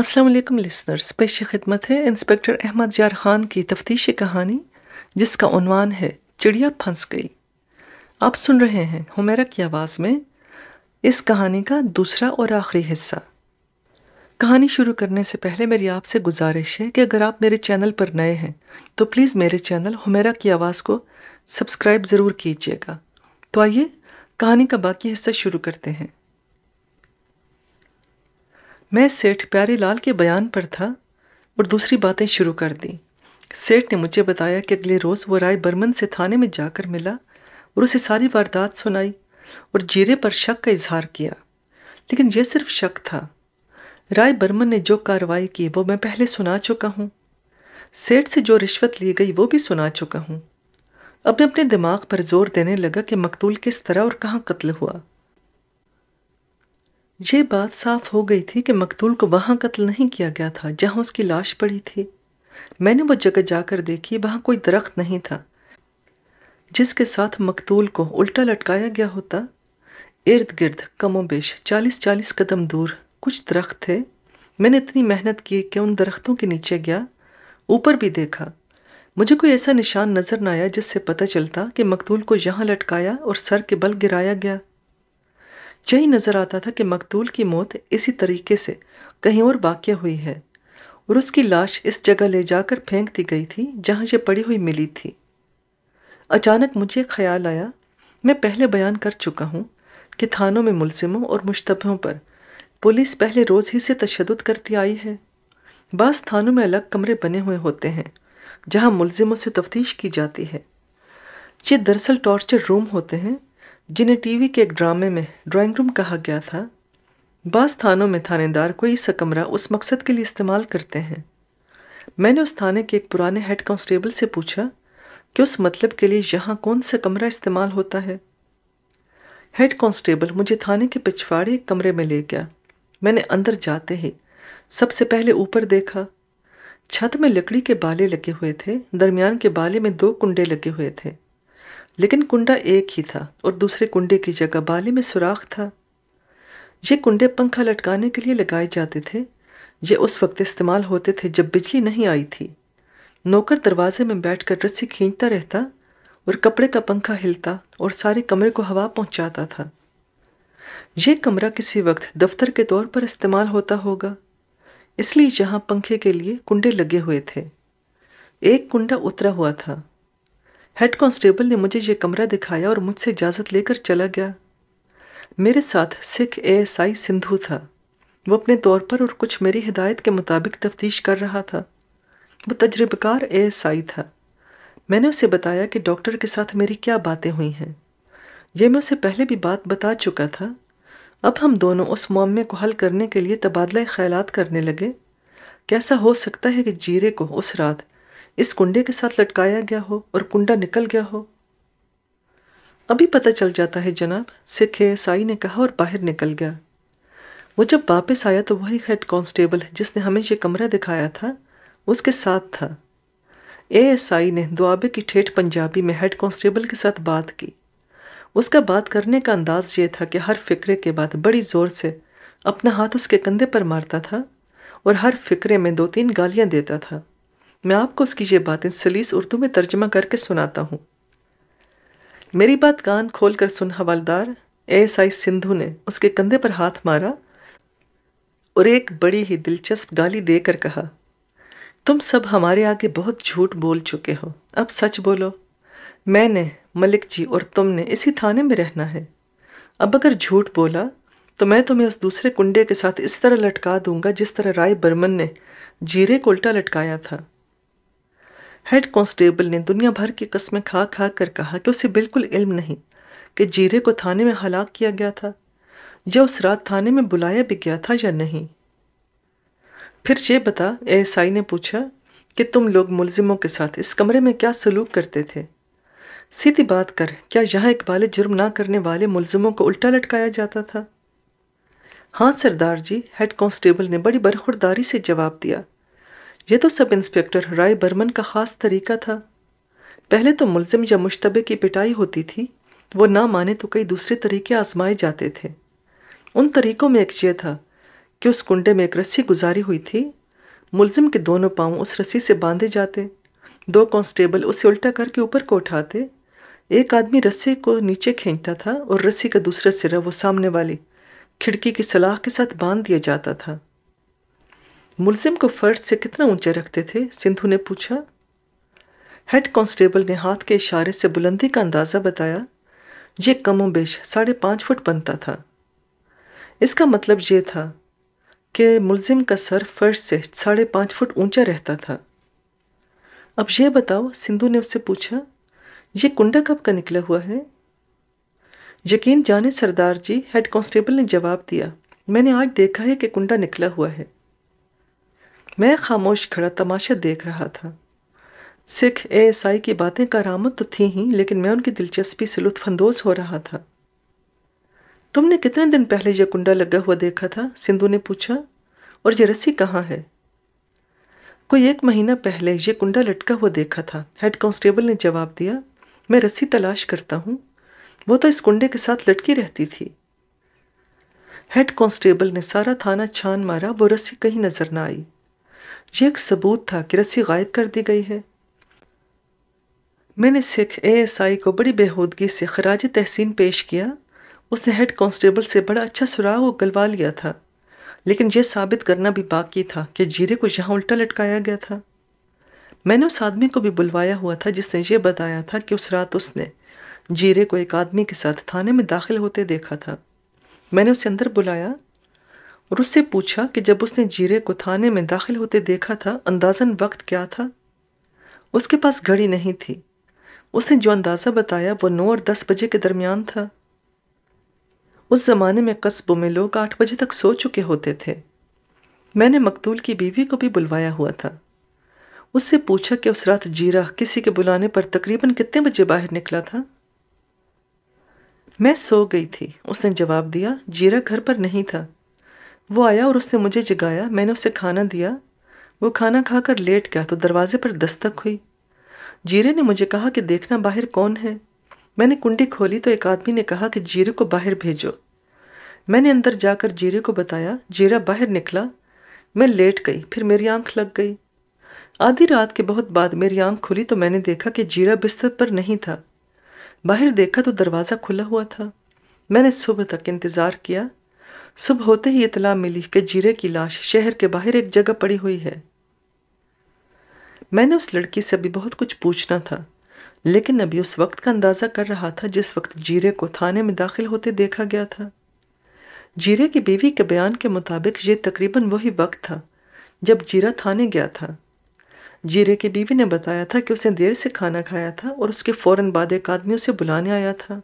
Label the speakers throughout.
Speaker 1: अस्सलाम वालेकुम लिसनर्स पेश खिदमत है इंस्पेक्टर अहमद जार खान की तफ्तीशी कहानी जिसका उनवान है चिड़िया फंस गई आप सुन रहे हैं हुमेरा की आवाज़ में इस कहानी का दूसरा और आखिरी हिस्सा कहानी शुरू करने से पहले मेरी आपसे गुजारिश है कि अगर आप मेरे चैनल पर नए हैं तो प्लीज़ मेरे चैनल हुमेरा की आवाज़ को सब्सक्राइब ज़रूर कीजिएगा तो आइए कहानी का बाकी हिस्सा शुरू करते हैं मैं सेठ प्यारे लाल के बयान पर था और दूसरी बातें शुरू कर दी सेठ ने मुझे बताया कि अगले रोज़ वो राय बर्मन से थाने में जाकर मिला और उसे सारी वारदात सुनाई और जीरे पर शक का इजहार किया लेकिन यह सिर्फ शक था राय बर्मन ने जो कार्रवाई की वो मैं पहले सुना चुका हूँ सेठ से जो रिश्वत ली गई वो भी सुना चुका हूँ अब मैं अपने दिमाग पर जोर देने लगा कि मकतूल किस तरह और कहाँ कत्ल हुआ ये बात साफ हो गई थी कि मकतूल को वहाँ कत्ल नहीं किया गया था जहाँ उसकी लाश पड़ी थी मैंने वो जगह जाकर देखी वहाँ कोई दरख्त नहीं था जिसके साथ मकतूल को उल्टा लटकाया गया होता इर्द गिर्द कमो बेश चालीस चालीस कदम दूर कुछ दरख्त थे मैंने इतनी मेहनत की कि उन दरख्तों के नीचे गया ऊपर भी देखा मुझे कोई ऐसा निशान नज़र न आया जिससे पता चलता कि मकतूल को यहाँ लटकाया और सर के बल गिराया गया यही नज़र आता था कि मकतूल की मौत इसी तरीके से कहीं और वाक़ हुई है और उसकी लाश इस जगह ले जाकर फेंक दी गई थी जहाँ ये पड़ी हुई मिली थी अचानक मुझे ख्याल आया मैं पहले बयान कर चुका हूँ कि थानों में मुलजिमों और मुशतबों पर पुलिस पहले रोज़ ही से तशद करती आई है बस थानों में अलग कमरे बने हुए होते हैं जहाँ मुलजिमों से तफ्तीश की जाती है ये दरअसल टॉर्चर रूम होते हैं जिन्हें टीवी के एक ड्रामे में ड्राइंग रूम कहा गया था बास थानों में थानेदार कोई सा कमरा उस मकसद के लिए इस्तेमाल करते हैं मैंने उस थाने के एक पुराने हेड कांस्टेबल से पूछा कि उस मतलब के लिए यहाँ कौन सा कमरा इस्तेमाल होता है हेड कांस्टेबल मुझे थाने के पिछवाड़े कमरे में ले गया मैंने अंदर जाते ही सबसे पहले ऊपर देखा छत में लकड़ी के बाले लगे हुए थे दरमियान के बाले में दो कुंडे लगे हुए थे लेकिन कुंडा एक ही था और दूसरे कुंडे की जगह बाली में सुराख था ये कुंडे पंखा लटकाने के लिए लगाए जाते थे ये उस वक्त इस्तेमाल होते थे जब बिजली नहीं आई थी नौकर दरवाजे में बैठकर रस्सी खींचता रहता और कपड़े का पंखा हिलता और सारे कमरे को हवा पहुंचाता था ये कमरा किसी वक्त दफ्तर के तौर पर इस्तेमाल होता होगा इसलिए यहाँ पंखे के लिए कुंडे लगे हुए थे एक कुंडा उतरा हुआ था हेड कांस्टेबल ने मुझे ये कमरा दिखाया और मुझसे इजाज़त लेकर चला गया मेरे साथ सिख एएसआई सिंधु था वो अपने तौर पर और कुछ मेरी हिदायत के मुताबिक तफ्तीश कर रहा था वो तजर्बकार एएसआई था मैंने उसे बताया कि डॉक्टर के साथ मेरी क्या बातें हुई हैं यह मैं उसे पहले भी बात बता चुका था अब हम दोनों उस मामले को हल करने के लिए तबादला ख्याल करने लगे कैसा हो सकता है कि जीरे को उस रात इस कुंडे के साथ लटकाया गया हो और कुंडा निकल गया हो अभी पता चल जाता है जनाब सिख है आई ने कहा और बाहर निकल गया वो जब वापस आया तो वही हेड कांस्टेबल जिसने हमें ये कमरा दिखाया था उसके साथ था ए एस आई ने दुआबे की ठेठ पंजाबी में हेड कांस्टेबल के साथ बात की उसका बात करने का अंदाज ये था कि हर फिक्रे के बाद बड़ी ज़ोर से अपना हाथ उसके कंधे पर मारता था और हर फिक्रे में दो तीन गालियाँ देता था मैं आपको उसकी ये बातें सलीस उर्दू में तर्जमा करके सुनाता हूँ मेरी बात कान खोल कर सुन हवालदार एस आई सिंधु ने उसके कंधे पर हाथ मारा और एक बड़ी ही दिलचस्प गाली देकर कहा तुम सब हमारे आगे बहुत झूठ बोल चुके हो अब सच बोलो मैंने मलिक जी और तुमने इसी थाने में रहना है अब अगर झूठ बोला तो मैं तुम्हें उस दूसरे कुंडे के साथ इस तरह लटका दूंगा जिस तरह राय बर्मन ने जीरे को उल्टा लटकाया था हेड कांस्टेबल ने दुनिया भर की कस्में खा खा कर कहा कि उसे बिल्कुल इल्म नहीं कि जीरे को थाने में हलाक किया गया था या उस रात थाने में बुलाया भी गया था या नहीं फिर ये बता आई ने पूछा कि तुम लोग मुलजिमों के साथ इस कमरे में क्या सलूक करते थे सीधी बात कर क्या यहाँ इकबाल जुर्म ना करने वाले मुलजमों को उल्टा लटकाया जाता था हाँ सरदार जी हेड कांस्टेबल ने बड़ी बरखुरदारी से जवाब दिया यह तो सब इंस्पेक्टर राय बर्मन का ख़ास तरीका था पहले तो मुलजिम या मुशतबे की पिटाई होती थी वो ना माने तो कई दूसरे तरीके आजमाए जाते थे उन तरीकों में एक यह था कि उस कुंडे में एक रस्सी गुजारी हुई थी मुलजिम के दोनों पाँव उस रस्सी से बांधे जाते दो कॉन्स्टेबल उसे उल्टा करके ऊपर को उठाते एक आदमी रस्सी को नीचे खींचता था और रस्सी का दूसरा सिरा वो सामने वाली खिड़की की सलाह के साथ बांध दिया जाता था मुलजिम को फर्श से कितना ऊंचे रखते थे सिंधु ने पूछा हेड कांस्टेबल ने हाथ के इशारे से बुलंदी का अंदाज़ा बताया ये कमो बेश साढ़े पाँच फुट बनता था इसका मतलब ये था कि मुलजिम का सर फर्श से साढ़े पाँच फुट ऊंचा रहता था अब यह बताओ सिंधु ने उससे पूछा ये कुंडा कब का निकला हुआ है यकीन जाने सरदार जी हेड कांस्टेबल ने जवाब दिया मैंने आज देखा है कि कुंडा निकला हुआ है मैं खामोश खड़ा तमाशा देख रहा था सिख ए आई की बातें करामत तो थी ही लेकिन मैं उनकी दिलचस्पी से लुत्फानंदोज हो रहा था तुमने कितने दिन पहले यह कुंडा लगा हुआ देखा था सिंधु ने पूछा और यह रस्सी कहाँ है कोई एक महीना पहले यह कुंडा लटका हुआ देखा था हेड कांस्टेबल ने जवाब दिया मैं रस्सी तलाश करता हूँ वो तो इस कुंडे के साथ लटकी रहती थी हेड कांस्टेबल ने सारा थाना छान मारा वो रस्सी कहीं नजर ना आई यह एक सबूत था कि रस्सी गायब कर दी गई है मैंने सिख एएसआई को बड़ी बेहूदगी से खराज तहसीन पेश किया उसने हेड कांस्टेबल से बड़ा अच्छा सुराग व गलवा लिया था लेकिन यह साबित करना भी बाकी था कि जीरे को यहाँ उल्टा लटकाया गया था मैंने उस आदमी को भी बुलवाया हुआ था जिसने ये बताया था कि उस रात उसने जीरे को एक आदमी के साथ थाने में दाखिल होते देखा था मैंने उसे अंदर बुलाया और उससे पूछा कि जब उसने जीरे को थाने में दाखिल होते देखा था अंदाजन वक्त क्या था उसके पास घड़ी नहीं थी उसने जो अंदाज़ा बताया वो नौ और दस बजे के दरमियान था उस ज़माने में कस्बों में लोग आठ बजे तक सो चुके होते थे मैंने मकतूल की बीवी को भी बुलवाया हुआ था उससे पूछा कि उस रात जीरा किसी के बुलाने पर तकरीबन कितने बजे बाहर निकला था मैं सो गई थी उसने जवाब दिया जीरा घर पर नहीं था वो आया और उसने मुझे जगाया मैंने उसे खाना दिया वो खाना खाकर लेट गया तो दरवाजे पर दस्तक हुई जीरे ने मुझे कहा कि देखना बाहर कौन है मैंने कुंडी खोली तो एक आदमी ने कहा कि जीरे को बाहर भेजो मैंने अंदर जाकर जीरे को बताया जीरा बाहर निकला मैं लेट गई फिर मेरी आंख लग गई आधी रात के बहुत बाद मेरी आंख खुली तो मैंने देखा कि जीरा बिस्तर पर नहीं था बाहर देखा तो दरवाज़ा खुला हुआ था मैंने सुबह तक इंतज़ार किया सुबह होते ही इतला मिली कि जीरे की लाश शहर के बाहर एक जगह पड़ी हुई है मैंने उस लड़की से अभी बहुत कुछ पूछना था लेकिन अभी उस वक्त का अंदाज़ा कर रहा था जिस वक्त जीरे को थाने में दाखिल होते देखा गया था जीरे की बीवी के बयान के मुताबिक ये तकरीबन वही वक्त था जब जीरा थाने गया था जीरे की बीवी ने बताया था कि उसने देर से खाना खाया था और उसके फ़ौरन बाद एक आदमी उसे बुलाने आया था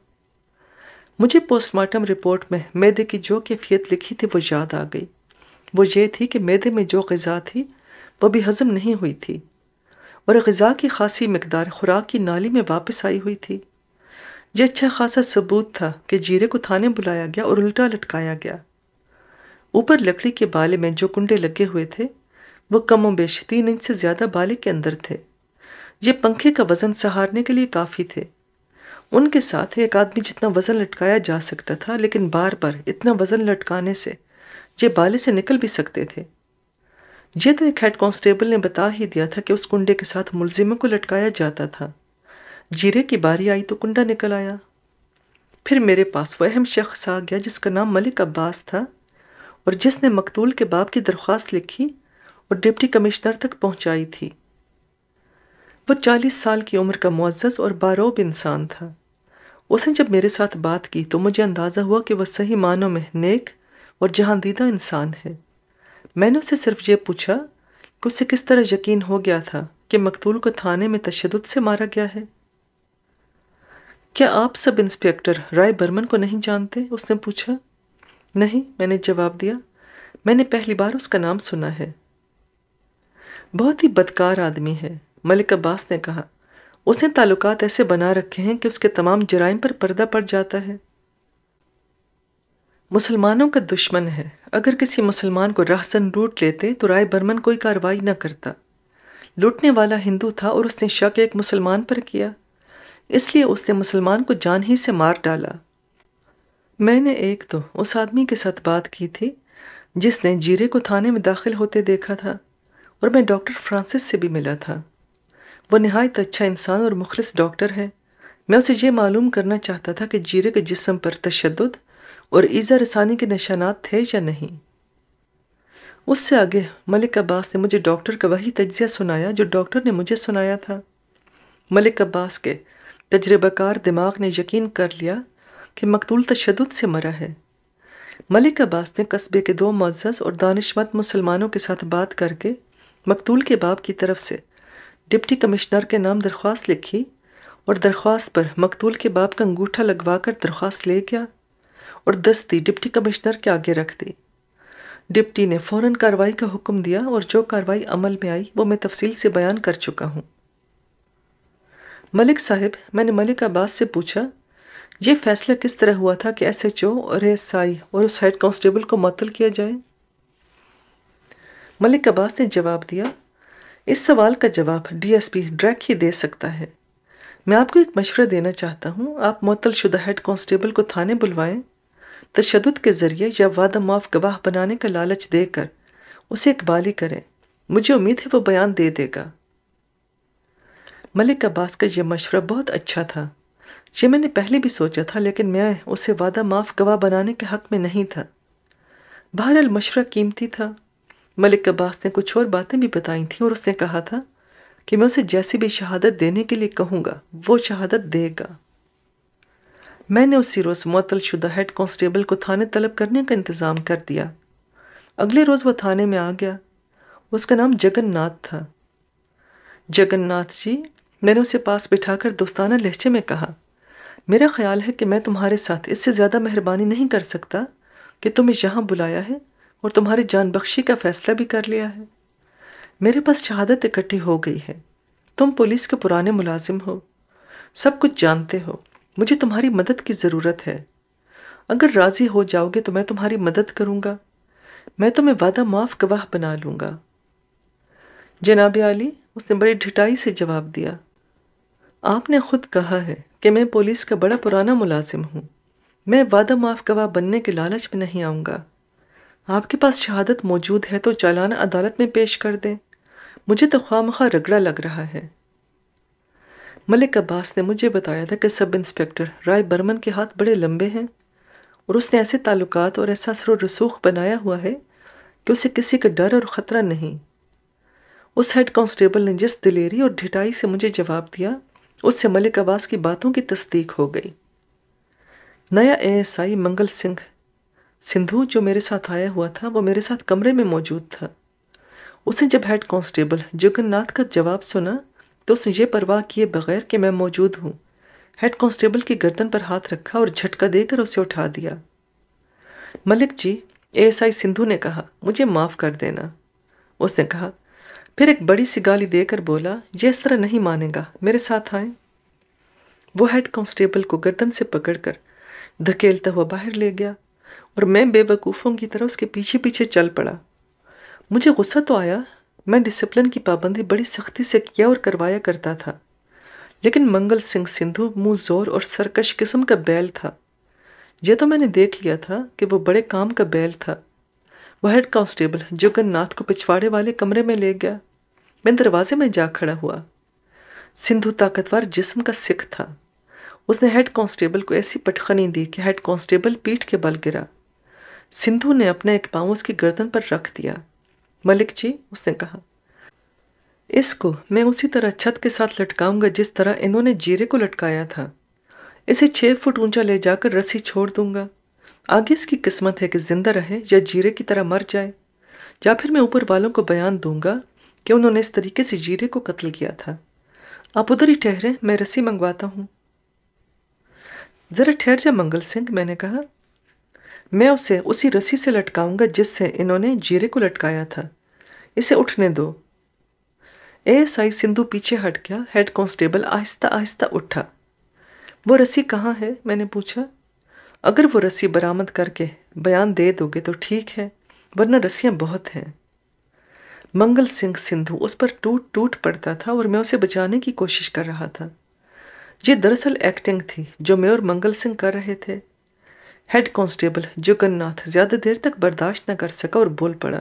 Speaker 1: मुझे पोस्टमार्टम रिपोर्ट में मैदे की जो कैफियत लिखी थी वो याद आ गई वो ये थी कि मैदे में जो गज़ा थी वो भी हज़म नहीं हुई थी और गज़ा की खासी मकदार खुराक की नाली में वापस आई हुई थी यह अच्छा खासा सबूत था कि जीरे को थाने बुलाया गया और उल्टा लटकाया गया ऊपर लकड़ी के बाले में जो कुंडे लगे हुए थे वो कम उमेश तीन इंच से ज़्यादा बाले के अंदर थे ये पंखे का वज़न सहारने के लिए काफ़ी थे उनके साथ एक आदमी जितना वज़न लटकाया जा सकता था लेकिन बार बार इतना वज़न लटकाने से ये बाले से निकल भी सकते थे ये तो एक हेड कांस्टेबल ने बता ही दिया था कि उस कुंडे के साथ मुलजिमों को लटकाया जाता था जीरे की बारी आई तो कुंडा निकल आया फिर मेरे पास वह अहम शख्स आ गया जिसका नाम मलिक अब्बास था और जिसने मकतूल के बाप की दरख्वास्त लिखी और डिप्टी कमिश्नर तक पहुंचाई थी वो चालीस साल की उम्र का मुआज़ और बारोब इंसान था उसने जब मेरे साथ बात की तो मुझे अंदाज़ा हुआ कि वह सही मानों में नेक और जहांदीदा इंसान है मैंने उसे सिर्फ ये पूछा कि उसे किस तरह यकीन हो गया था कि मकतूल को थाने में तशद से मारा गया है क्या आप सब इंस्पेक्टर राय बर्मन को नहीं जानते उसने पूछा नहीं मैंने जवाब दिया मैंने पहली बार उसका नाम सुना है बहुत ही बदकार आदमी है मलिक अब्बास ने कहा उसने ताल्लुक ऐसे बना रखे हैं कि उसके तमाम जराइम पर पर्दा पड़ जाता है मुसलमानों का दुश्मन है अगर किसी मुसलमान को राहसन लूट लेते तो राय बर्मन कोई कार्रवाई न करता लूटने वाला हिंदू था और उसने शक एक मुसलमान पर किया इसलिए उसने मुसलमान को जान ही से मार डाला मैंने एक तो उस आदमी के साथ बात की थी जिसने जीरे को थाने में दाखिल होते देखा था और मैं डॉक्टर फ्रांसिस से भी मिला था वह नहायत अच्छा इंसान और मुखलस डॉक्टर है मैं उसे यह मालूम करना चाहता था कि जीरे के जिसम पर तशद और ईज़ा रसानी के निशानात थे या नहीं उससे आगे मलिक अब्बास ने मुझे डॉक्टर का वही तजिया सुनाया जो डॉक्टर ने मुझे सुनाया था मलिक अब्बास के तजर्बाकार दिमाग ने यकीन कर लिया कि मकतूल तशद से मरा है मलिक अब्बास ने कस्बे के दो मज्ज़ और दानशमत मुसलमानों के साथ बात करके मकतूल के बाप की तरफ से डिप्टी कमिश्नर के नाम दरख्वास्त लिखी और दरख्वास्त पर मकतूल के बाप का अंगूठा लगवा कर दरख्वास्त ले गया और दस्ती डिप्टी कमिश्नर के आगे रख दी डिप्टी ने फौरन कार्रवाई का हुक्म दिया और जो कार्रवाई अमल में आई वो मैं तफसील से बयान कर चुका हूँ मलिक साहब मैंने मलिक अब्बास से पूछा ये फैसला किस तरह हुआ था कि एस एच ओ और एस आई और उस हेड कांस्टेबल को मतल किया जाए मलिक अब्बास ने जवाब दिया इस सवाल का जवाब डीएसपी ड्रैक ही दे सकता है मैं आपको एक मशवरा देना चाहता हूँ आप मअतल शुदा हेड कांस्टेबल को थाने बुलवाएं तशद के ज़रिए या वादा माफ गवाह बनाने का लालच देकर उसे इकबाली करें मुझे उम्मीद है वो बयान दे देगा मलिक अब्बास का यह मशवरा बहुत अच्छा था ये मैंने पहले भी सोचा था लेकिन मैं उसे वादा माफ गवाह बनाने के हक़ में नहीं था बहरहाल मशवरा कीमती था मलिक अब्बास ने कुछ और बातें भी बताई थी और उसने कहा था कि मैं उसे जैसी भी शहादत देने के लिए कहूँगा वो शहादत देगा मैंने उसी रोज़ मअतल शुदा हेड कांस्टेबल को थाने तलब करने का इंतज़ाम कर दिया अगले रोज़ वह थाने में आ गया उसका नाम जगन्नाथ था जगन्नाथ जी मैंने उसे पास बिठाकर दोस्ताना लहजे में कहा मेरा ख्याल है कि मैं तुम्हारे साथ इससे ज़्यादा मेहरबानी नहीं कर सकता कि तुम्हें यहाँ बुलाया है और तुम्हारी जान बख्शी का फैसला भी कर लिया है मेरे पास शहादत इकट्ठी हो गई है तुम पुलिस के पुराने मुलाजिम हो सब कुछ जानते हो मुझे तुम्हारी मदद की ज़रूरत है अगर राज़ी हो जाओगे तो मैं तुम्हारी मदद करूँगा मैं तुम्हें वादा माफ़ गवाह बना लूँगा जनाब आली उसने बड़ी ढिटाई से जवाब दिया आपने खुद कहा है कि मैं पुलिस का बड़ा पुराना मुलाजिम हूँ मैं वादा माफ़ गवाह बनने के लालच में नहीं आऊँगा आपके पास शहादत मौजूद है तो चालान अदालत में पेश कर दें मुझे तो खाम खा रगड़ा लग रहा है मलिक अब्बास ने मुझे बताया था कि सब इंस्पेक्टर राय बर्मन के हाथ बड़े लंबे हैं और उसने ऐसे ताल्लुकात और ऐसा सर रसूख बनाया हुआ है कि उसे किसी का डर और ख़तरा नहीं उस हेड कांस्टेबल ने जिस दिलेरी और ढिटाई से मुझे जवाब दिया उससे मलिक अब्बास की बातों की तस्दीक हो गई नया एएसआई मंगल सिंह सिंधु जो मेरे साथ आया हुआ था वो मेरे साथ कमरे में मौजूद था उसने जब हेड कांस्टेबल जगन्नाथ का जवाब सुना तो उसने ये परवाह किए बगैर कि मैं मौजूद हूँ हेड कांस्टेबल की गर्दन पर हाथ रखा और झटका देकर उसे उठा दिया मलिक जी एएसआई सिंधु ने कहा मुझे माफ़ कर देना उसने कहा फिर एक बड़ी सी गाली देकर बोला ये इस तरह नहीं मानेगा मेरे साथ आए वो हेड कांस्टेबल को गर्दन से पकड़कर धकेलता हुआ बाहर ले गया और मैं बेवकूफ़ों की तरह उसके पीछे पीछे चल पड़ा मुझे गुस्सा तो आया मैं डिसिप्लिन की पाबंदी बड़ी सख्ती से किया और करवाया करता था लेकिन मंगल सिंह सिंधु मुँह जोर और सरकश किस्म का बैल था यह तो मैंने देख लिया था कि वो बड़े काम का बैल था वह हेड कांस्टेबल जगन्नाथ नाथ को पिछवाड़े वाले कमरे में ले गया मैं दरवाजे में जा खड़ा हुआ सिंधु ताकतवर जिस्म का सिख था उसने हेड कांस्टेबल को ऐसी पटखनी दी कि हेड कांस्टेबल पीठ के बल गिरा सिंधु ने अपने एक पाँव उसकी गर्दन पर रख दिया मलिक जी उसने कहा इसको मैं उसी तरह छत के साथ लटकाऊंगा जिस तरह इन्होंने जीरे को लटकाया था इसे छः फुट ऊंचा ले जाकर रस्सी छोड़ दूंगा आगे इसकी किस्मत है कि जिंदा रहे या जीरे की तरह मर जाए या फिर मैं ऊपर वालों को बयान दूंगा कि उन्होंने इस तरीके से जीरे को कत्ल किया था आप उधर ही ठहरे मैं रस्सी मंगवाता हूँ ज़रा ठहर जा मंगल सिंह मैंने कहा मैं उसे उसी रस्सी से लटकाऊंगा जिससे इन्होंने जीरे को लटकाया था इसे उठने दो आई सिंधु पीछे हट गया हेड कांस्टेबल आहिस्ता आहिस्ता उठा वो रस्सी कहाँ है मैंने पूछा अगर वो रस्सी बरामद करके बयान दे दोगे तो ठीक है वरना रस्सियाँ बहुत हैं मंगल सिंह सिंधु उस पर टूट टूट पड़ता था और मैं उसे बचाने की कोशिश कर रहा था ये दरअसल एक्टिंग थी जो मैं और मंगल सिंह कर रहे थे हेड कांस्टेबल जगन्नाथ ज़्यादा देर तक बर्दाश्त न कर सका और बोल पड़ा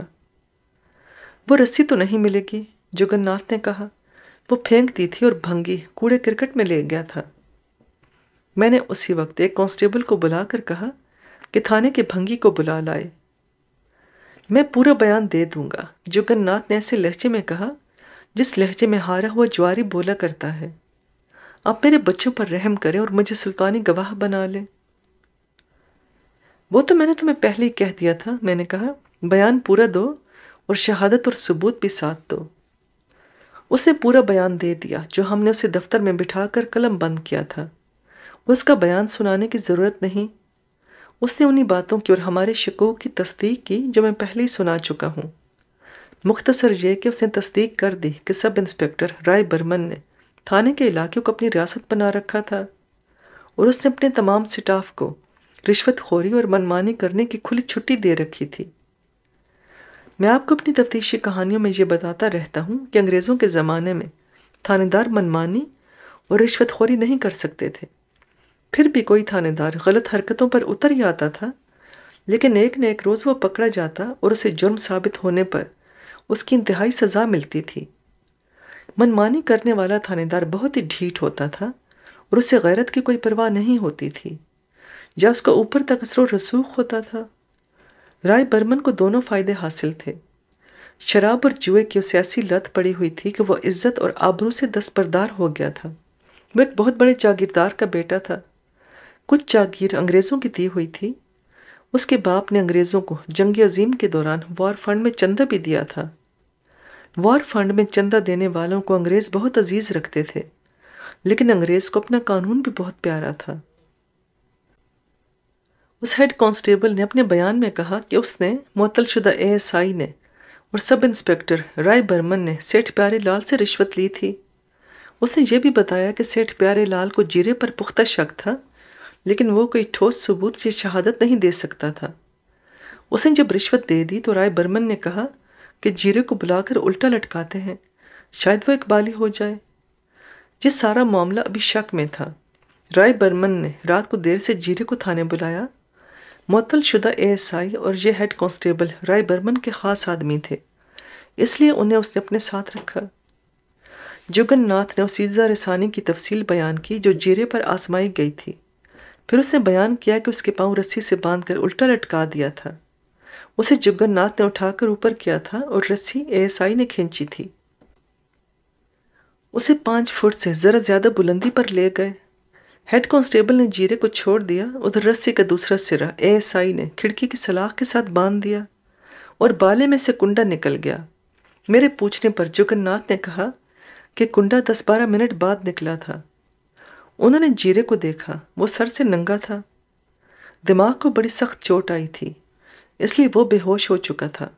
Speaker 1: वो रस्सी तो नहीं मिलेगी जगन्नाथ ने कहा वो फेंक दी थी और भंगी कूड़े क्रिकेट में ले गया था मैंने उसी वक्त एक कांस्टेबल को बुलाकर कहा कि थाने के भंगी को बुला लाए मैं पूरा बयान दे दूंगा जुगन्नाथ ने ऐसे लहजे में कहा जिस लहजे में हारा हुआ ज्वारी बोला करता है आप मेरे बच्चों पर रहम करें और मुझे सुल्तानी गवाह बना लें वो तो मैंने तुम्हें पहले ही कह दिया था मैंने कहा बयान पूरा दो और शहादत और सबूत भी साथ दो उसने पूरा बयान दे दिया जो हमने उसे दफ्तर में बिठाकर कलम बंद किया था उसका बयान सुनाने की ज़रूरत नहीं उसने उन्हीं बातों की और हमारे शिकोक की तस्दीक की जो मैं पहले ही सुना चुका हूँ मुख्तसर यह कि उसने तस्दीक कर दी कि सब इंस्पेक्टर राय बर्मन ने थाने के इलाके को अपनी रियासत बना रखा था और उसने अपने तमाम स्टाफ को रिश्वत खोरी और मनमानी करने की खुली छुट्टी दे रखी थी मैं आपको अपनी तफ्तीशी कहानियों में ये बताता रहता हूँ कि अंग्रेज़ों के ज़माने में थानेदार मनमानी और रिश्वत खोरी नहीं कर सकते थे फिर भी कोई थानेदार गलत हरकतों पर उतर ही आता था लेकिन एक न एक रोज़ वो पकड़ा जाता और उसे जुर्म साबित होने पर उसकी इंतहाई सज़ा मिलती थी मनमानी करने वाला थानेदार बहुत ही ढीठ होता था और उससे गैरत की कोई परवाह नहीं होती थी या उसका ऊपर तक असर रसूख होता था राय बर्मन को दोनों फ़ायदे हासिल थे शराब और जुए की उसे ऐसी लत पड़ी हुई थी कि वह इज्जत और आबरू से दस्तरदार हो गया था वह एक बहुत बड़े जागीरदार का बेटा था कुछ जागीर अंग्रेज़ों की दी हुई थी उसके बाप ने अंग्रेज़ों को जंग अजीम के दौरान वार फंड में चंदा भी दिया था वार फंड में चंदा देने वालों को अंग्रेज़ बहुत अजीज़ रखते थे लेकिन अंग्रेज़ को अपना कानून भी बहुत प्यारा था उस हेड कांस्टेबल ने अपने बयान में कहा कि उसने एस एएसआई ने और सब इंस्पेक्टर राय बर्मन ने सेठ प्यारे लाल से रिश्वत ली थी उसने यह भी बताया कि सेठ प्यारे लाल को जीरे पर पुख्ता शक था लेकिन वो कोई ठोस सबूत या शहादत नहीं दे सकता था उसने जब रिश्वत दे दी तो राय बर्मन ने कहा कि जीरे को बुलाकर उल्टा लटकाते हैं शायद वो इकबाली हो जाए ये सारा मामला अभी शक में था राय बर्मन ने रात को देर से जीरे को थाने बुलाया एस आई और ये हेड कांस्टेबल राय बर्मन के ख़ास आदमी थे इसलिए उन्हें उसने अपने साथ रखा जुगन नाथ ने उसीजा रसानी की तफसील बयान की जो जीरे पर आसमाई गई थी फिर उसने बयान किया कि उसके पाँव रस्सी से बांधकर उल्टा लटका दिया था उसे जुगन नाथ ने उठाकर ऊपर किया था और रस्सी एएसआई ने खींची थी उसे पाँच फुट से ज़रा ज़्यादा बुलंदी पर ले गए हेड कांस्टेबल ने जीरे को छोड़ दिया उधर रस्सी का दूसरा सिरा एएसआई ने खिड़की की सलाख के साथ बांध दिया और बाले में से कुंडा निकल गया मेरे पूछने पर जुगन्नाथ ने कहा कि कुंडा दस बारह मिनट बाद निकला था उन्होंने जीरे को देखा वो सर से नंगा था दिमाग को बड़ी सख्त चोट आई थी इसलिए वो बेहोश हो चुका था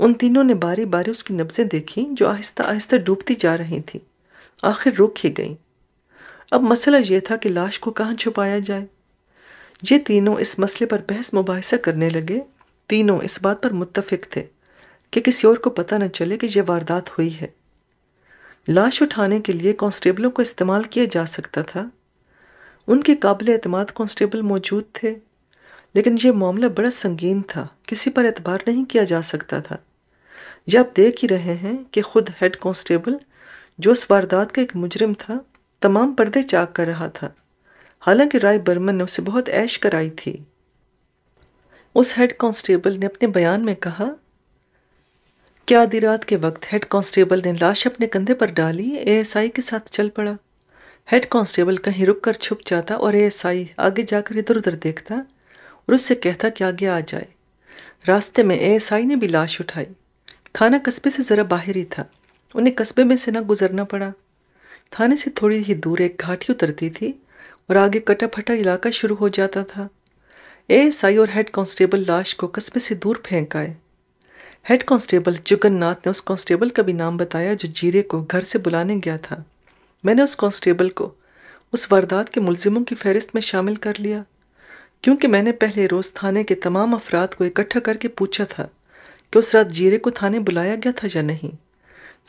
Speaker 1: उन तीनों ने बारी बारी उसकी नब्ज़ें देखी जो आहिस्ता आहिस्ता डूबती जा रही थी आखिर रुक ही गई अब मसला यह था कि लाश को कहाँ छुपाया जाए ये तीनों इस मसले पर बहस मुबासा करने लगे तीनों इस बात पर मुतफिक थे कि किसी और को पता न चले कि यह वारदात हुई है लाश उठाने के लिए कांस्टेबलों को इस्तेमाल किया जा सकता था उनके काबिल अतमाद कांस्टेबल मौजूद थे लेकिन यह मामला बड़ा संगीन था किसी पर एतबार नहीं किया जा सकता था यह आप देख ही रहे हैं कि खुद हेड कांस्टेबल जो उस वारदात का एक मुजरम था तमाम पर्दे चाक कर रहा था हालांकि राय बर्मन ने उसे बहुत ऐश कराई थी उस हेड कांस्टेबल ने अपने बयान में कहा क्या आधी रात के वक्त हेड कांस्टेबल ने लाश अपने कंधे पर डाली एएसआई के साथ चल पड़ा हेड कांस्टेबल कहीं रुक कर छुप जाता और एएसआई आगे जाकर इधर उधर देखता और उससे कहता कि आगे आ जाए रास्ते में एएसआई ने भी लाश उठाई थाना कस्बे से ज़रा बाहर ही था उन्हें कस्बे में से ना गुजरना पड़ा थाने से थोड़ी ही दूर एक घाटी उतरती थी और आगे कटाफटा इलाका शुरू हो जाता था एस आई और हेड कांस्टेबल लाश को कस्बे से दूर फेंक आए हेड कांस्टेबल जुगन्नाथ ने उस कांस्टेबल का भी नाम बताया जो जीरे को घर से बुलाने गया था मैंने उस कांस्टेबल को उस वारदात के मुलजिमों की फहरिस्त में शामिल कर लिया क्योंकि मैंने पहले रोज़ थाने के तमाम अफराद को इकट्ठा करके पूछा था कि उस रात जीरे को थाने बुलाया गया था या नहीं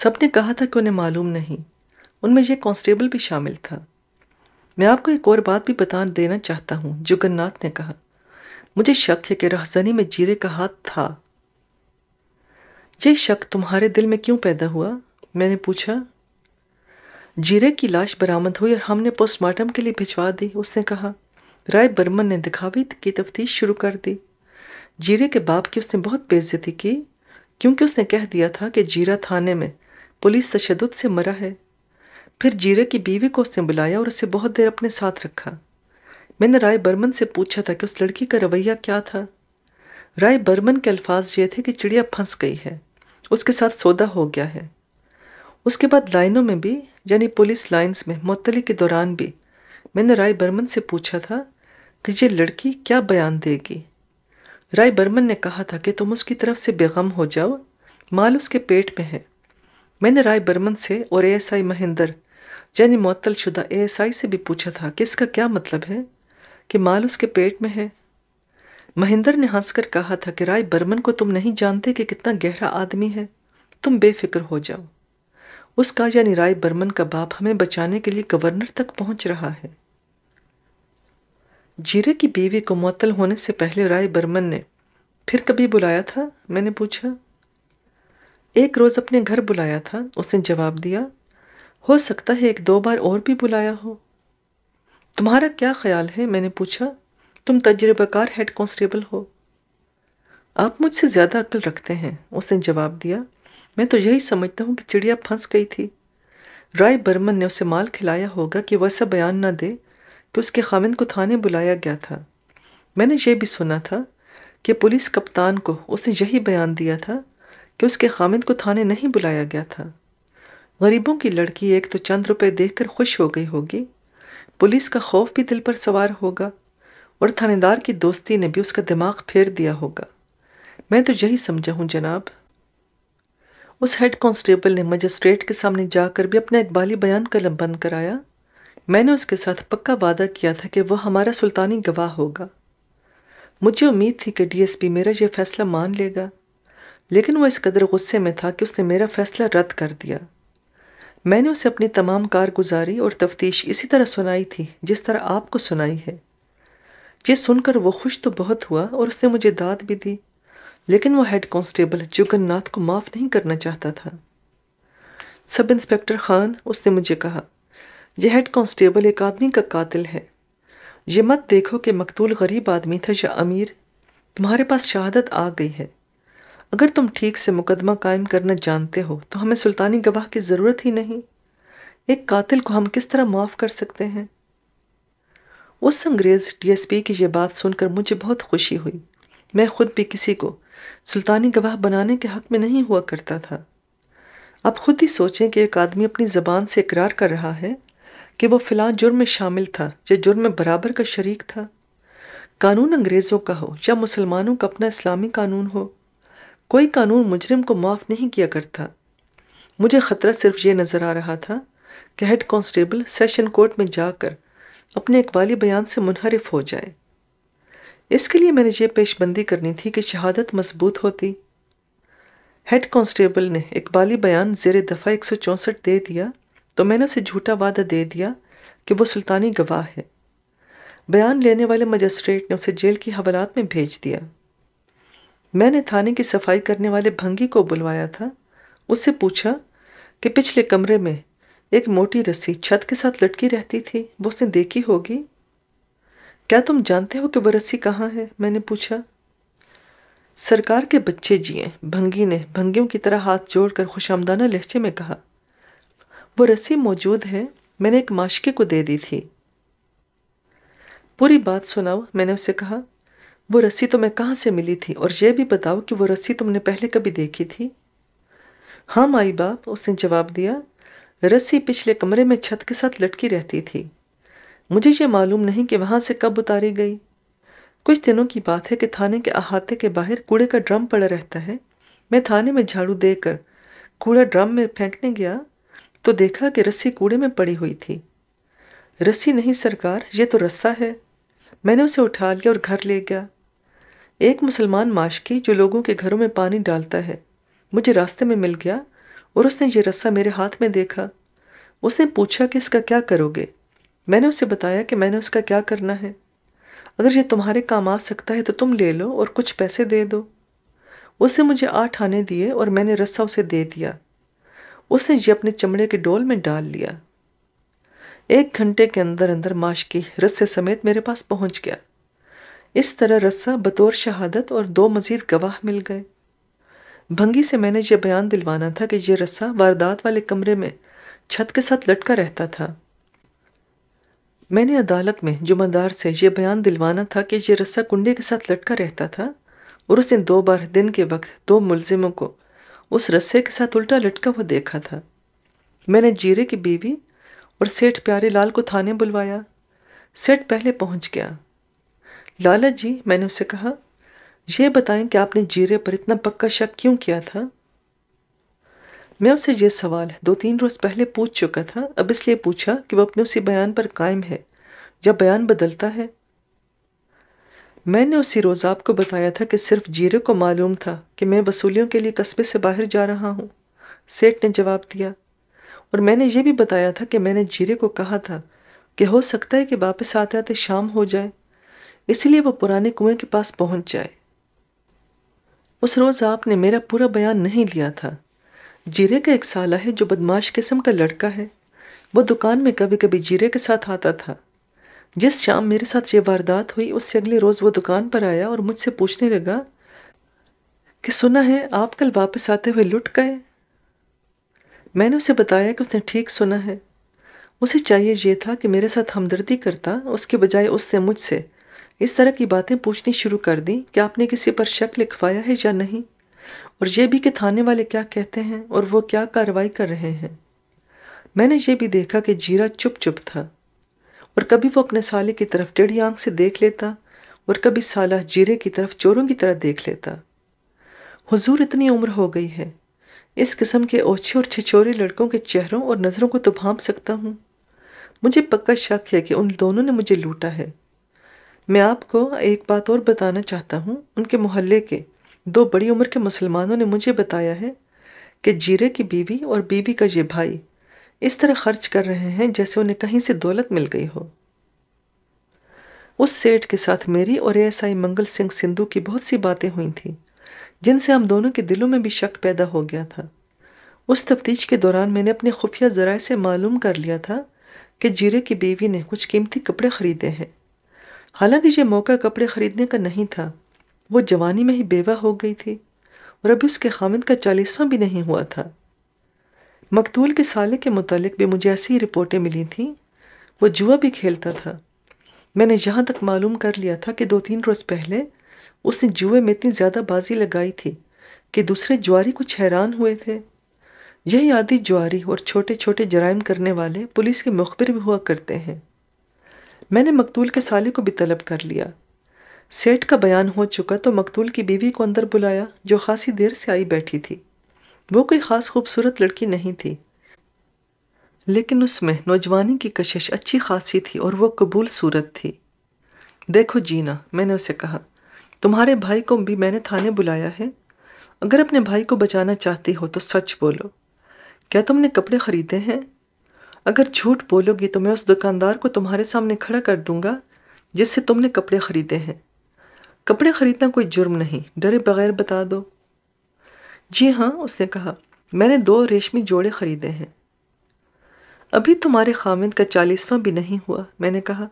Speaker 1: सब ने कहा था कि उन्हें मालूम नहीं उनमें यह कांस्टेबल भी शामिल था मैं आपको एक और बात भी बता देना चाहता हूँ जुगन्नाथ ने कहा मुझे शक है कि रहसनी में जीरे का हाथ था यह शक तुम्हारे दिल में क्यों पैदा हुआ मैंने पूछा जीरे की लाश बरामद हुई और हमने पोस्टमार्टम के लिए भिजवा दी उसने कहा राय बर्मन ने दिखावी की तफ्तीश शुरू कर दी जीरे के बाप की उसने बहुत बेइज्जती की क्योंकि उसने कह दिया था कि जीरा थाने में पुलिस तशद से मरा है फिर जीरे की बीवी को उसने बुलाया और उसे बहुत देर अपने साथ रखा मैंने राय बर्मन से पूछा था कि उस लड़की का रवैया क्या था राय बर्मन के अल्फाज ये थे कि चिड़िया फंस गई है उसके साथ सौदा हो गया है उसके बाद लाइनों में भी यानी पुलिस लाइन्स में मुतली के दौरान भी मैंने राय बर्मन से पूछा था कि ये लड़की क्या बयान देगी राय बर्मन ने कहा था कि तुम उसकी तरफ से बेगम हो जाओ माल उसके पेट में है मैंने राय बर्मन से और एएसआई महेंद्र यानी मअतल शुदा ए एस आई से भी पूछा था कि इसका क्या मतलब है कि माल उसके पेट में है महेंद्र ने हंसकर कहा था कि राय बर्मन को तुम नहीं जानते कि कितना गहरा आदमी है तुम बेफिक्र हो जाओ उसका यानी राय बर्मन का बाप हमें बचाने के लिए गवर्नर तक पहुंच रहा है जीरे की बीवी को मअतल होने से पहले राय बर्मन ने फिर कभी बुलाया था मैंने पूछा एक रोज़ अपने घर बुलाया था उसने जवाब दिया हो सकता है एक दो बार और भी बुलाया हो तुम्हारा क्या ख्याल है मैंने पूछा तुम तजर्बाकार हेड कांस्टेबल हो आप मुझसे ज़्यादा अक्ल रखते हैं उसने जवाब दिया मैं तो यही समझता हूँ कि चिड़िया फंस गई थी राय बर्मन ने उसे माल खिलाया होगा कि वह ऐसा बयान ना दे कि उसके खामिन को थाने बुलाया गया था मैंने यह भी सुना था कि पुलिस कप्तान को उसने यही बयान दिया था कि उसके खामिद को थाने नहीं बुलाया गया था गरीबों की लड़की एक तो चंद रुपये देखकर खुश हो गई होगी पुलिस का खौफ भी दिल पर सवार होगा और थानेदार की दोस्ती ने भी उसका दिमाग फेर दिया होगा मैं तो यही समझा हूँ जनाब उस हेड कांस्टेबल ने मजिस्ट्रेट के सामने जाकर भी अपना इकबाली बयान कलम बंद कराया मैंने उसके साथ पक्का वादा किया था कि वह हमारा सुल्तानी गवाह होगा मुझे उम्मीद थी कि डीएसपी मेरा यह फैसला मान लेगा लेकिन वह इस कदर गुस्से में था कि उसने मेरा फैसला रद्द कर दिया मैंने उसे अपनी तमाम कारगुजारी और तफ्तीश इसी तरह सुनाई थी जिस तरह आपको सुनाई है ये सुनकर वो खुश तो बहुत हुआ और उसने मुझे दाद भी दी लेकिन वो हेड कांस्टेबल जुगन्नाथ को माफ़ नहीं करना चाहता था सब इंस्पेक्टर खान उसने मुझे कहा यह हेड कांस्टेबल एक आदमी का कातिल है ये मत देखो कि मकतूल गरीब आदमी था या अमीर तुम्हारे पास शहादत आ गई है अगर तुम ठीक से मुकदमा कायम करना जानते हो तो हमें सुल्तानी गवाह की ज़रूरत ही नहीं एक कातिल को हम किस तरह माफ़ कर सकते हैं उस अंग्रेज़ डीएसपी की यह बात सुनकर मुझे बहुत खुशी हुई मैं खुद भी किसी को सुल्तानी गवाह बनाने के हक में नहीं हुआ करता था अब खुद ही सोचें कि एक आदमी अपनी ज़बान से इकरार कर रहा है कि वो फ़िलहाल जुर्म में शामिल था या जुर्म में बराबर का शरीक था कानून अंग्रेज़ों का हो या मुसलमानों का अपना इस्लामी कानून हो कोई कानून मुजरिम को माफ़ नहीं किया करता मुझे ख़तरा सिर्फ ये नज़र आ रहा था कि हेड कांस्टेबल सेशन कोर्ट में जाकर अपने इकबाली बयान से मुनहरफ हो जाए इसके लिए मैंने ये पेशबंदी करनी थी कि शहादत मजबूत होती हेड कांस्टेबल ने इकबाली बयान जेर दफ़ा एक सौ चौंसठ दे दिया तो मैंने उसे झूठा वादा दे दिया कि वो सुल्तानी गवाह है बयान लेने वाले मजिस्ट्रेट ने उसे जेल की हवालात में भेज दिया मैंने थाने की सफाई करने वाले भंगी को बुलवाया था उससे पूछा कि पिछले कमरे में एक मोटी रस्सी छत के साथ लटकी रहती थी वो उसने देखी होगी क्या तुम जानते हो कि वह रस्सी कहाँ है मैंने पूछा सरकार के बच्चे जिए भंगी ने भंगियों की तरह हाथ जोड़कर खुशामदाना लहजे में कहा वो रस्सी मौजूद है मैंने एक माशके को दे दी थी पूरी बात सुनाओ मैंने उसे कहा वो रस्सी तुम्हें तो कहाँ से मिली थी और यह भी बताओ कि वो रस्सी तुमने पहले कभी देखी थी हाँ माई बाप उसने जवाब दिया रस्सी पिछले कमरे में छत के साथ लटकी रहती थी मुझे ये मालूम नहीं कि वहाँ से कब उतारी गई कुछ दिनों की बात है कि थाने के अहाते के बाहर कूड़े का ड्रम पड़ा रहता है मैं थाने में झाड़ू देकर कूड़ा ड्रम में फेंकने गया तो देखा कि रस्सी कूड़े में पड़ी हुई थी रस्सी नहीं सरकार ये तो रस्सा है मैंने उसे उठा लिया और घर ले गया एक मुसलमान माशकी जो लोगों के घरों में पानी डालता है मुझे रास्ते में मिल गया और उसने ये रस्सा मेरे हाथ में देखा उसने पूछा कि इसका क्या करोगे मैंने उसे बताया कि मैंने उसका क्या करना है अगर ये तुम्हारे काम आ सकता है तो तुम ले लो और कुछ पैसे दे दो उसने मुझे आठ आने दिए और मैंने रस्सा उसे दे दिया उसने ये अपने चमड़े के डोल में डाल लिया एक घंटे के अंदर अंदर माश की रस्से समेत मेरे पास पहुंच गया इस तरह रस्सा बतौर शहादत और दो मज़ीद गवाह मिल गए भंगी से मैंने ये बयान दिलवाना था कि यह रस्सा वारदात वाले कमरे में छत के साथ लटका रहता था मैंने अदालत में जुम्मेदार से यह बयान दिलवाना था कि यह रस्सा कुंडे के साथ लटका रहता था और उसने दो बार दिन के वक्त दो मुलजिमों को उस रस्से के साथ उल्टा लटका हुआ देखा था मैंने जीरे की बीवी और सेठ प्यारे लाल को थाने बुलवाया सेठ पहले पहुंच गया लाला जी मैंने उसे कहा यह बताएं कि आपने जीरे पर इतना पक्का शक क्यों किया था मैं उसे यह सवाल दो तीन रोज़ पहले पूछ चुका था अब इसलिए पूछा कि वह अपने उसी बयान पर कायम है या बयान बदलता है मैंने उसी रोज़ आपको बताया था कि सिर्फ जीरे को मालूम था कि मैं वसूलियों के लिए कस्बे से बाहर जा रहा हूँ सेठ ने जवाब दिया और मैंने ये भी बताया था कि मैंने जीरे को कहा था कि हो सकता है कि वापस आते आते शाम हो जाए इसलिए वो पुराने कुएं के पास पहुंच जाए उस रोज़ आपने मेरा पूरा बयान नहीं लिया था जीरे का एक साला है जो बदमाश किस्म का लड़का है वो दुकान में कभी कभी जीरे के साथ आता था जिस शाम मेरे साथ ये वारदात हुई उससे अगले रोज़ वो दुकान पर आया और मुझसे पूछने लगा कि सुना है आप कल वापस आते हुए लुट गए मैंने उसे बताया कि उसने ठीक सुना है उसे चाहिए यह था कि मेरे साथ हमदर्दी करता उसके बजाय उसने मुझसे इस तरह की बातें पूछनी शुरू कर दी कि आपने किसी पर शक लिखवाया है या नहीं और ये भी कि थाने वाले क्या कहते हैं और वो क्या कार्रवाई कर रहे हैं मैंने ये भी देखा कि जीरा चुप चुप था और कभी वो अपने साले की तरफ टेढ़ी आंख से देख लेता और कभी साला जीरे की तरफ चोरों की तरह देख लेता हुजूर इतनी उम्र हो गई है इस किस्म के ओछे और छिछोरे लड़कों के चेहरों और नज़रों को तो भांप सकता हूँ मुझे पक्का शक है कि उन दोनों ने मुझे लूटा है मैं आपको एक बात और बताना चाहता हूँ उनके मोहल्ले के दो बड़ी उम्र के मुसलमानों ने मुझे बताया है कि जीरे की बीवी और बीवी का ये भाई इस तरह खर्च कर रहे हैं जैसे उन्हें कहीं से दौलत मिल गई हो उस सेठ के साथ मेरी और एएसआई मंगल सिंह सिंधु की बहुत सी बातें हुई थी जिनसे हम दोनों के दिलों में भी शक पैदा हो गया था उस तफ्तीश के दौरान मैंने अपने खुफिया जराए से मालूम कर लिया था कि जीरे की बीवी ने कुछ कीमती कपड़े ख़रीदे हैं हालांकि ये मौका कपड़े ख़रीदने का नहीं था वो जवानी में ही बेवा हो गई थी और अभी उसके खामिद का चालीसवां भी नहीं हुआ था मकतूल के साले के मुतालिक भी मुझे ऐसी ही रिपोर्टें मिली थीं वो जुआ भी खेलता था मैंने यहाँ तक मालूम कर लिया था कि दो तीन रोज़ पहले उसने जुए में इतनी ज़्यादा बाजी लगाई थी कि दूसरे जुआरी कुछ हैरान हुए थे यही आदि जुआरी और छोटे छोटे जराइम करने वाले पुलिस के मुखबिर भी हुआ करते हैं मैंने मकतूल के साले को भी तलब कर लिया सेठ का बयान हो चुका तो मकतूल की बीवी को अंदर बुलाया जो खासी देर से आई बैठी थी वो कोई ख़ास खूबसूरत लड़की नहीं थी लेकिन उसमें नौजवानी की कशिश अच्छी खासी थी और वो कबूल सूरत थी देखो जीना मैंने उसे कहा तुम्हारे भाई को भी मैंने थाने बुलाया है अगर अपने भाई को बचाना चाहती हो तो सच बोलो क्या तुमने कपड़े ख़रीदे हैं अगर झूठ बोलोगी तो मैं उस दुकानदार को तुम्हारे सामने खड़ा कर दूंगा जिससे तुमने कपड़े ख़रीदे हैं कपड़े ख़रीदना कोई जुर्म नहीं डरे बगैर बता दो जी हाँ उसने कहा मैंने दो रेशमी जोड़े ख़रीदे हैं अभी तुम्हारे खामिद का चालीसवां भी नहीं हुआ मैंने कहा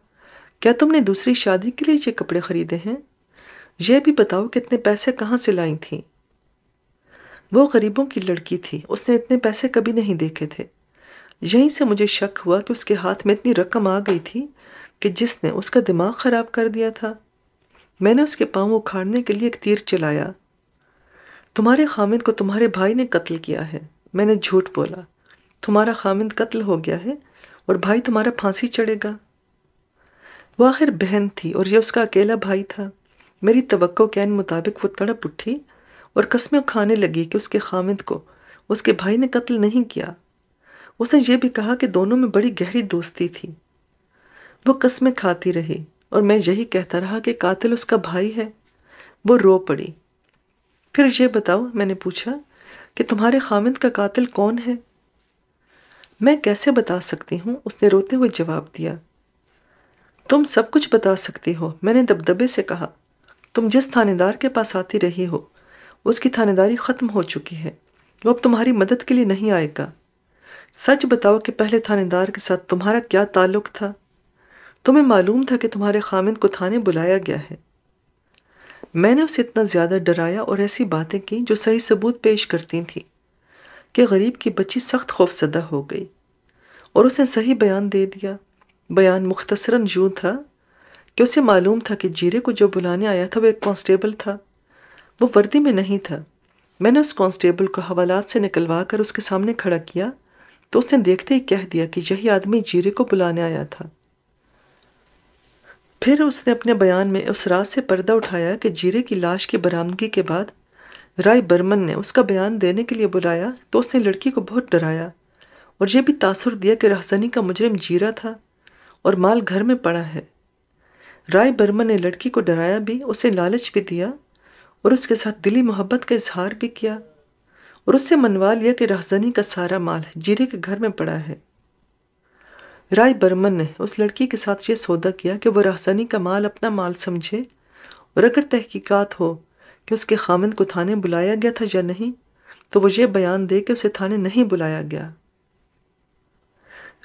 Speaker 1: क्या तुमने दूसरी शादी के लिए ये कपड़े ख़रीदे हैं यह भी बताओ कितने पैसे कहाँ से लाई थी वो गरीबों की लड़की थी उसने इतने पैसे कभी नहीं देखे थे यहीं से मुझे शक हुआ कि उसके हाथ में इतनी रकम आ गई थी कि जिसने उसका दिमाग ख़राब कर दिया था मैंने उसके पाँव उखाड़ने के लिए एक तीर चलाया तुम्हारे खामिद को तुम्हारे भाई ने कत्ल किया है मैंने झूठ बोला तुम्हारा खामिद कत्ल हो गया है और भाई तुम्हारा फांसी चढ़ेगा वह आखिर बहन थी और यह उसका अकेला भाई था मेरी तवक्को के मुताबिक वो तड़प उठी और कस्में खाने लगी कि उसके खामिद को उसके भाई ने कत्ल नहीं किया उसने ये भी कहा कि दोनों में बड़ी गहरी दोस्ती थी वो कस्में खाती रही और मैं यही कहता रहा कि कातिल उसका भाई है वो रो पड़ी फिर ये बताओ मैंने पूछा कि तुम्हारे खामिद का कातिल कौन है मैं कैसे बता सकती हूँ उसने रोते हुए जवाब दिया तुम सब कुछ बता सकती हो मैंने दबदबे से कहा तुम जिस थानेदार के पास आती रही हो उसकी थानेदारी ख़त्म हो चुकी है वो अब तुम्हारी मदद के लिए नहीं आएगा सच बताओ कि पहले थानेदार के साथ तुम्हारा क्या ताल्लुक था तुम्हें मालूम था कि तुम्हारे खामिद को थाने बुलाया गया है मैंने उसे इतना ज़्यादा डराया और ऐसी बातें की जो सही सबूत पेश करती थी कि गरीब की बच्ची सख्त खौफजदा हो गई और उसने सही बयान दे दिया बयान मुख्तसरा यूँ था कि उसे मालूम था कि जीरे को जो बुलाने आया था वो एक कांस्टेबल था वो वर्दी में नहीं था मैंने उस कांस्टेबल को हवालात से निकलवा कर उसके सामने खड़ा किया तो उसने देखते ही कह दिया कि यही आदमी जीरे को बुलाने आया था फिर उसने अपने बयान में उस रात से पर्दा उठाया कि जीरे की लाश की बरामदगी के बाद राय बर्मन ने उसका बयान देने के लिए बुलाया तो उसने लड़की को बहुत डराया और यह भी तासुर दिया कि रहसनी का मुजरिम जीरा था और माल घर में पड़ा है राय बर्मन ने लड़की को डराया भी उसे लालच भी दिया और उसके साथ दिली मोहब्बत का इजहार भी किया और उससे मनवा लिया कि रहजनी का सारा माल जीरे के घर में पड़ा है राय बर्मन ने उस लड़की के साथ ये सौदा किया कि वह रहसानी का माल अपना माल समझे और अगर तहकीकात हो कि उसके खामिन को थाने बुलाया गया था या नहीं तो वो ये बयान दे कि उसे थाने नहीं बुलाया गया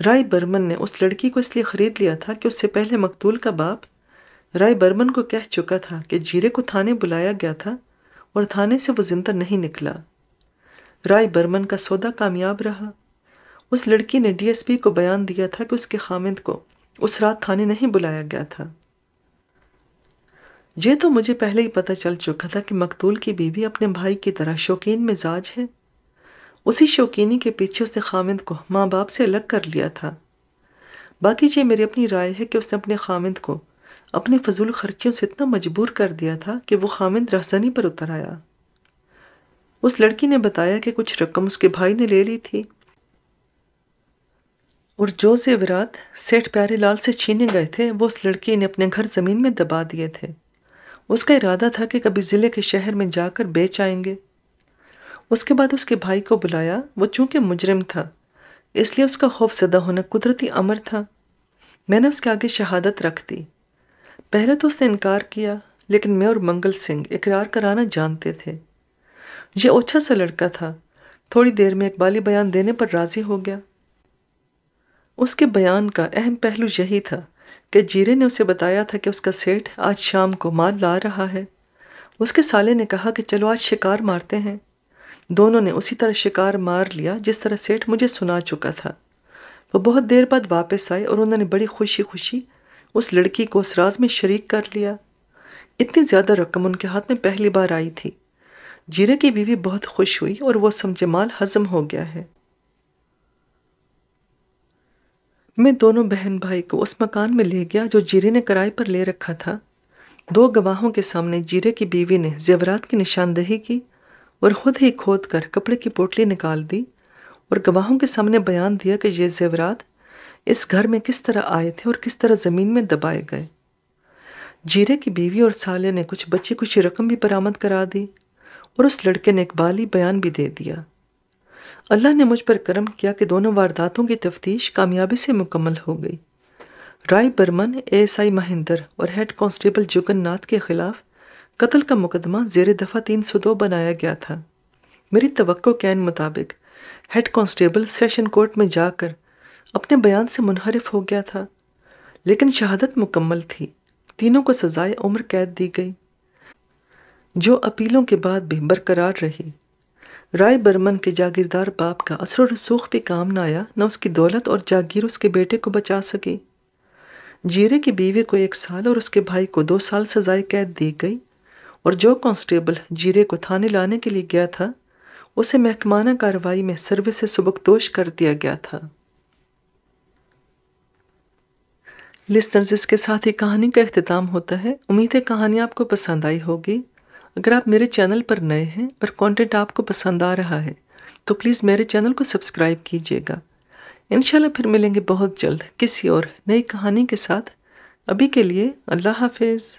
Speaker 1: राय बर्मन ने उस लड़की को इसलिए ख़रीद लिया था कि उससे पहले मकतूल का बाप राय बर्मन को कह चुका था कि जीरे को थाने बुलाया गया था और थाने से वो जिंदा नहीं निकला राय बर्मन का सौदा कामयाब रहा उस लड़की ने डीएसपी को बयान दिया था कि उसके खामिद को उस रात थाने नहीं बुलाया गया था ये तो मुझे पहले ही पता चल चुका था कि मकतूल की बीवी अपने भाई की तरह शौकीन मिजाज है उसी शौकीनी के पीछे उसने खामिद को माँ बाप से अलग कर लिया था बाकी ये मेरी अपनी राय है कि उसने अपने खामिद को अपने फजूल खर्चियों से इतना मजबूर कर दिया था कि वो खामिद रहसनी पर उतर आया उस लड़की ने बताया कि कुछ रकम उसके भाई ने ले ली थी और जो जेवरात सेठ प्यारे लाल से छीने गए थे वो उस लड़की ने अपने घर ज़मीन में दबा दिए थे उसका इरादा था कि कभी ज़िले के शहर में जाकर बेच आएंगे उसके बाद उसके भाई को बुलाया वो चूंकि मुजरिम था इसलिए उसका खौफजदा होना कुदरती अमर था मैंने उसके आगे शहादत रख दी पहले तो उसने इनकार किया लेकिन मैं और मंगल सिंह इकरार कराना जानते थे यह ओछा सा लड़का था थोड़ी देर में इकबाली बयान देने पर राज़ी हो गया उसके बयान का अहम पहलू यही था कि जीरे ने उसे बताया था कि उसका सेठ आज शाम को माल ला रहा है उसके साले ने कहा कि चलो आज शिकार मारते हैं दोनों ने उसी तरह शिकार मार लिया जिस तरह सेठ मुझे सुना चुका था वो बहुत देर बाद वापस आए और उन्होंने बड़ी खुशी खुशी उस लड़की को उस राज में शरीक कर लिया इतनी ज़्यादा रकम उनके हाथ में पहली बार आई थी जीरे की बीवी बहुत खुश हुई और वह समझे माल हजम हो गया है मैं दोनों बहन भाई को उस मकान में ले गया जो जीरे ने किराए पर ले रखा था दो गवाहों के सामने जीरे की बीवी ने जेवरात की निशानदेही की और खुद ही खोद कर कपड़े की पोटली निकाल दी और गवाहों के सामने बयान दिया कि ये जेवरात इस घर में किस तरह आए थे और किस तरह ज़मीन में दबाए गए जीरे की बीवी और साले ने कुछ बच्चे कुछ रकम भी बरामद करा दी और उस लड़के ने इकबाली बयान भी दे दिया अल्लाह ने मुझ पर करम किया कि दोनों वारदातों की तफ्तीश कामयाबी से मुकम्मल हो गई राय बर्मन एस आई महिंदर और हेड कांस्टेबल जुगन नाथ के खिलाफ कत्ल का मुकदमा जेर दफ़ा तीन सौ दो बनाया गया था मेरी तो कैन मुताबिक हेड कांस्टेबल सेशन कोर्ट में जाकर अपने बयान से मुनहरफ हो गया था लेकिन शहादत मुकम्मल थी तीनों को सजाए उम्र कैद दी गई जो अपीलों के बाद भी बरकरार रही राय बर्मन के जागीरदार बाप का असर रसूख भी काम न आया न उसकी दौलत और जागीर उसके बेटे को बचा सकी जीरे की बीवी को एक साल और उसके भाई को दो साल सजाए कैद दी गई और जो कांस्टेबल जीरे को थाने लाने के लिए गया था उसे महकमाना कार्रवाई में सर्वे से सुबकदोश कर दिया गया था लिस्टर्स इसके साथ ही कहानी का अख्ताम होता है उम्मीद है कहानी आपको पसंद आई होगी अगर आप मेरे चैनल पर नए हैं और कंटेंट आपको पसंद आ रहा है तो प्लीज़ मेरे चैनल को सब्सक्राइब कीजिएगा इन फिर मिलेंगे बहुत जल्द किसी और नई कहानी के साथ अभी के लिए अल्लाह हाफिज़